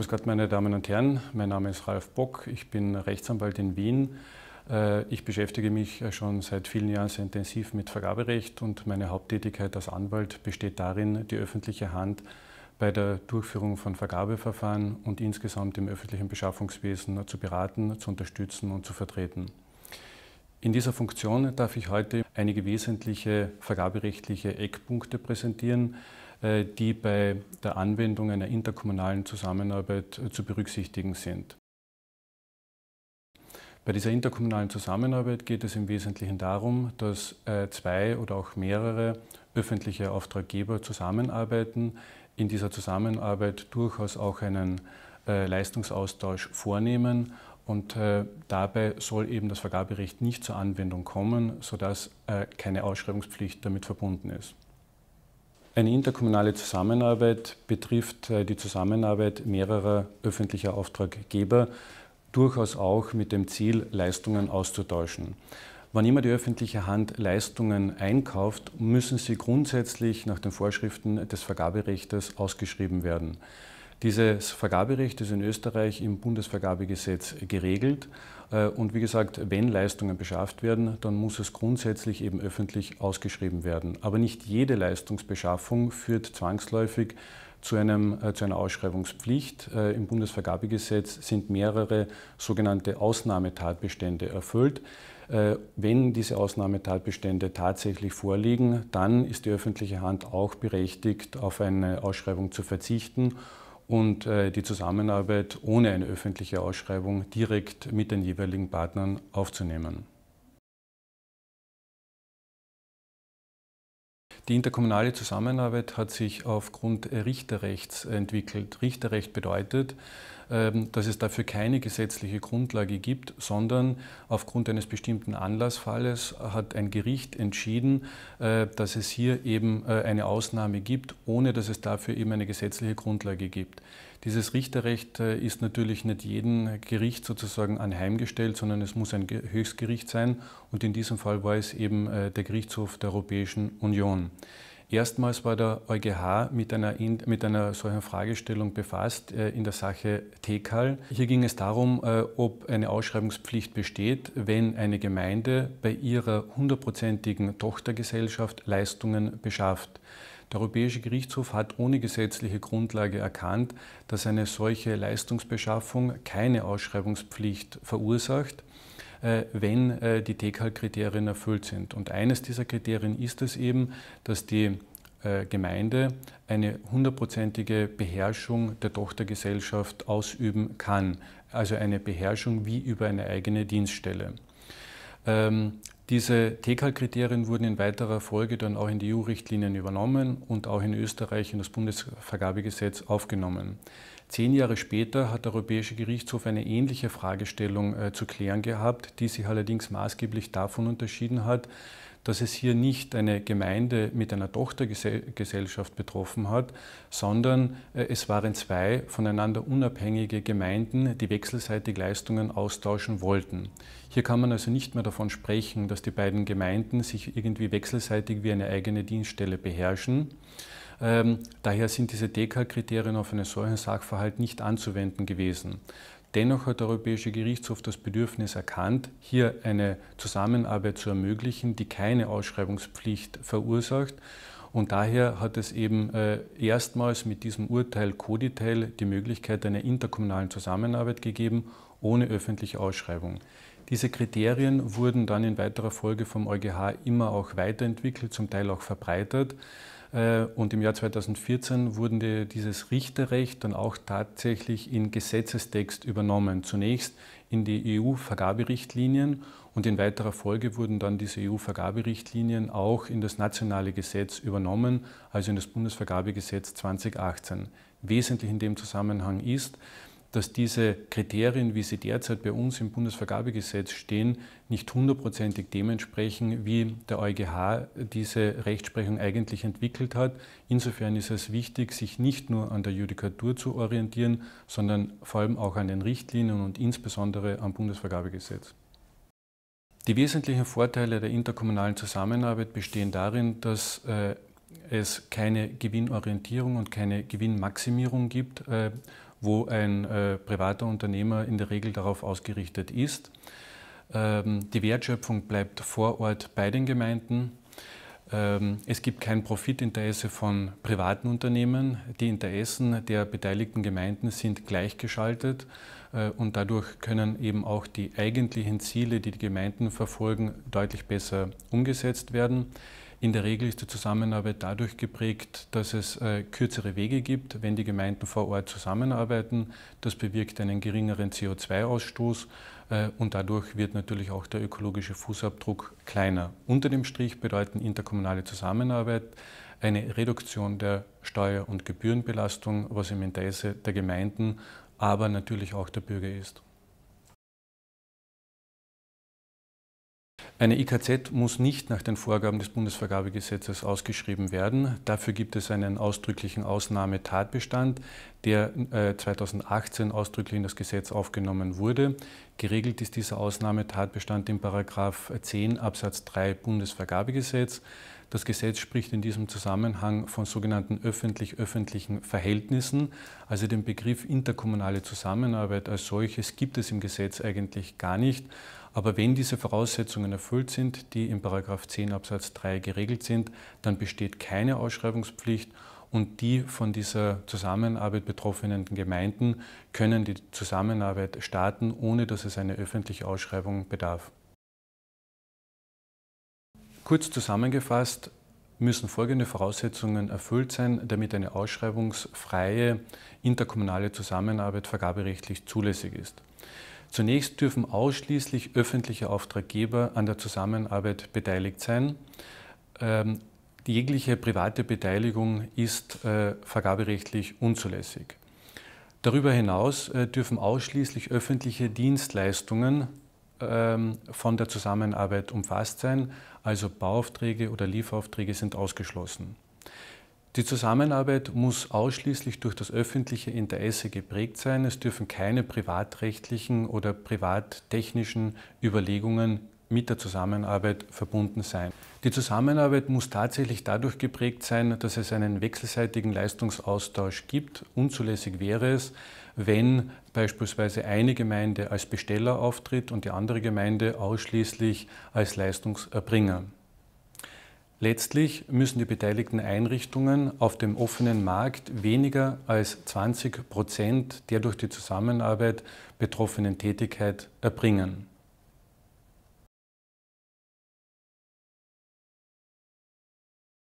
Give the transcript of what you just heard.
Grüß Gott, meine Damen und Herren. Mein Name ist Ralf Bock. Ich bin Rechtsanwalt in Wien. Äh, ich beschäftige mich äh, schon seit vielen Jahren sehr intensiv mit Vergaberecht und meine Haupttätigkeit als Anwalt besteht darin, die öffentliche Hand bei der Durchführung von Vergabeverfahren und insgesamt im öffentlichen Beschaffungswesen zu beraten, zu unterstützen und zu vertreten. In dieser Funktion darf ich heute einige wesentliche vergaberechtliche Eckpunkte präsentieren, äh, die bei der Anwendung einer interkommunalen Zusammenarbeit äh, zu berücksichtigen sind. Bei dieser interkommunalen Zusammenarbeit geht es im Wesentlichen darum, dass äh, zwei oder auch mehrere öffentliche Auftraggeber zusammenarbeiten, in dieser Zusammenarbeit durchaus auch einen Leistungsaustausch vornehmen und dabei soll eben das Vergaberecht nicht zur Anwendung kommen, sodass keine Ausschreibungspflicht damit verbunden ist. Eine interkommunale Zusammenarbeit betrifft äh, die Zusammenarbeit mehrerer öffentlicher Auftraggeber, durchaus auch mit dem Ziel, Leistungen auszutauschen. Wann immer die öffentliche Hand Leistungen einkauft, müssen sie grundsätzlich nach den Vorschriften des Vergaberechtes ausgeschrieben werden. Dieses Vergaberecht ist in Österreich im Bundesvergabegesetz geregelt. Äh, und wie gesagt, wenn Leistungen beschafft werden, dann muss es grundsätzlich eben öffentlich ausgeschrieben werden. Aber nicht jede Leistungsbeschaffung führt zwangsläufig zu, einem, äh, zu einer Ausschreibungspflicht. Äh, Im Bundesvergabegesetz sind mehrere sogenannte Ausnahmetatbestände erfüllt. Wenn diese Ausnahmetatbestände tatsächlich vorliegen, dann ist die öffentliche Hand auch berechtigt, auf eine Ausschreibung zu verzichten und äh, die Zusammenarbeit ohne eine öffentliche Ausschreibung direkt mit den jeweiligen Partnern aufzunehmen. Die interkommunale Zusammenarbeit hat sich aufgrund Richterrechts entwickelt. Richterrecht bedeutet, ähm, dass es dafür keine gesetzliche Grundlage gibt, sondern aufgrund eines bestimmten Anlassfalles hat ein Gericht entschieden, äh, dass es hier eben äh, eine Ausnahme gibt, ohne dass es dafür eben eine gesetzliche Grundlage gibt. Dieses Richterrecht äh, ist natürlich nicht jedem Gericht sozusagen anheimgestellt, sondern es muss ein Höchstgericht sein. Und in diesem Fall war es eben äh, der Gerichtshof der Europäischen Union. Erstmals war der EuGH mit einer, mit einer solchen Fragestellung befasst äh, in der Sache TECAL. Hier ging es darum, ob eine Ausschreibungspflicht besteht, wenn eine Gemeinde bei ihrer hundertprozentigen Tochtergesellschaft Leistungen beschafft. Der Europäische Gerichtshof hat ohne gesetzliche Grundlage erkannt, dass eine solche Leistungsbeschaffung keine Ausschreibungspflicht verursacht äh, wenn äh, die TKL-Kriterien erfüllt sind. Und eines dieser Kriterien ist es eben, dass die äh, Gemeinde eine hundertprozentige Beherrschung der Tochtergesellschaft ausüben kann. Also eine Beherrschung wie über eine eigene Dienststelle. Ähm, diese tk kriterien wurden in weiterer Folge dann auch in die EU-Richtlinien übernommen und auch in Österreich in das Bundesvergabegesetz aufgenommen. Zehn Jahre später hat der Europäische Gerichtshof eine ähnliche Fragestellung äh, zu klären gehabt, die sich allerdings maßgeblich davon unterschieden hat, dass es hier nicht eine Gemeinde mit einer Tochtergesellschaft betroffen hat, sondern äh, es waren zwei voneinander unabhängige Gemeinden, die wechselseitig Leistungen austauschen wollten. Hier kann man also nicht mehr davon sprechen, dass die beiden Gemeinden sich irgendwie wechselseitig wie eine eigene Dienststelle beherrschen. Ähm, daher sind diese DK-Kriterien auf einen solchen Sachverhalt nicht anzuwenden gewesen, Dennoch hat der Europäische Gerichtshof das Bedürfnis erkannt, hier eine Zusammenarbeit zu ermöglichen, die keine Ausschreibungspflicht verursacht. Und daher hat es eben äh, erstmals mit diesem Urteil Coditel die Möglichkeit einer interkommunalen Zusammenarbeit gegeben, ohne öffentliche Ausschreibung. Diese Kriterien wurden dann in weiterer Folge vom EuGH immer auch weiterentwickelt, zum Teil auch verbreitert. Äh, und im Jahr 2014 wurde die, dieses Richterrecht dann auch tatsächlich in Gesetzestext übernommen. Zunächst in die EU-Vergaberichtlinien und in weiterer Folge wurden dann diese EU-Vergaberichtlinien auch in das nationale Gesetz übernommen, also in das Bundesvergabegesetz 2018. Wesentlich in dem Zusammenhang ist, dass diese Kriterien, wie sie derzeit bei uns im Bundesvergabegesetz stehen, nicht hundertprozentig dem wie der EuGH diese Rechtsprechung eigentlich entwickelt hat. Insofern ist es wichtig, sich nicht nur an der Judikatur zu orientieren, sondern vor allem auch an den Richtlinien und insbesondere am Bundesvergabegesetz. Die wesentlichen Vorteile der interkommunalen Zusammenarbeit bestehen darin, dass äh, es keine Gewinnorientierung und keine Gewinnmaximierung gibt äh, wo ein äh, privater Unternehmer in der Regel darauf ausgerichtet ist. Ähm, die Wertschöpfung bleibt vor Ort bei den Gemeinden. Ähm, es gibt kein Profitinteresse von privaten Unternehmen. Die Interessen der beteiligten Gemeinden sind gleichgeschaltet äh, und dadurch können eben auch die eigentlichen Ziele, die die Gemeinden verfolgen, deutlich besser umgesetzt werden. In der Regel ist die Zusammenarbeit dadurch geprägt, dass es äh, kürzere Wege gibt, wenn die Gemeinden vor Ort zusammenarbeiten. Das bewirkt einen geringeren CO2-Ausstoß äh, und dadurch wird natürlich auch der ökologische Fußabdruck kleiner. Unter dem Strich bedeuten interkommunale Zusammenarbeit eine Reduktion der Steuer- und Gebührenbelastung, was im Interesse der Gemeinden, aber natürlich auch der Bürger ist. Eine IKZ muss nicht nach den Vorgaben des Bundesvergabegesetzes ausgeschrieben werden. Dafür gibt es einen ausdrücklichen Ausnahmetatbestand, der 2018 äh, ausdrücklich in das Gesetz aufgenommen wurde. Geregelt ist dieser Ausnahmetatbestand im 10 Absatz 3 Bundesvergabegesetz. Das Gesetz spricht in diesem Zusammenhang von sogenannten öffentlich-öffentlichen Verhältnissen. Also den Begriff interkommunale Zusammenarbeit als solches gibt es im Gesetz eigentlich gar nicht. Aber wenn diese Voraussetzungen erfüllt sind, die in 10 Absatz 3 geregelt sind, dann besteht keine Ausschreibungspflicht und die von dieser Zusammenarbeit betroffenen Gemeinden können die Zusammenarbeit starten, ohne dass es eine öffentliche Ausschreibung bedarf. Kurz zusammengefasst müssen folgende Voraussetzungen erfüllt sein, damit eine ausschreibungsfreie interkommunale Zusammenarbeit vergaberechtlich zulässig ist. Zunächst dürfen ausschließlich öffentliche Auftraggeber an der Zusammenarbeit beteiligt sein. Ähm, jegliche private Beteiligung ist äh, vergaberechtlich unzulässig. Darüber hinaus äh, dürfen ausschließlich öffentliche Dienstleistungen ähm, von der Zusammenarbeit umfasst sein, also Bauaufträge oder Lieferaufträge sind ausgeschlossen. Die Zusammenarbeit muss ausschließlich durch das öffentliche Interesse geprägt sein. Es dürfen keine privatrechtlichen oder privattechnischen Überlegungen mit der Zusammenarbeit verbunden sein. Die Zusammenarbeit muss tatsächlich dadurch geprägt sein, dass es einen wechselseitigen Leistungsaustausch gibt. Unzulässig wäre es, wenn beispielsweise eine Gemeinde als Besteller auftritt und die andere Gemeinde ausschließlich als Leistungserbringer. Letztlich müssen die beteiligten Einrichtungen auf dem offenen Markt weniger als 20 Prozent der durch die Zusammenarbeit betroffenen Tätigkeit erbringen.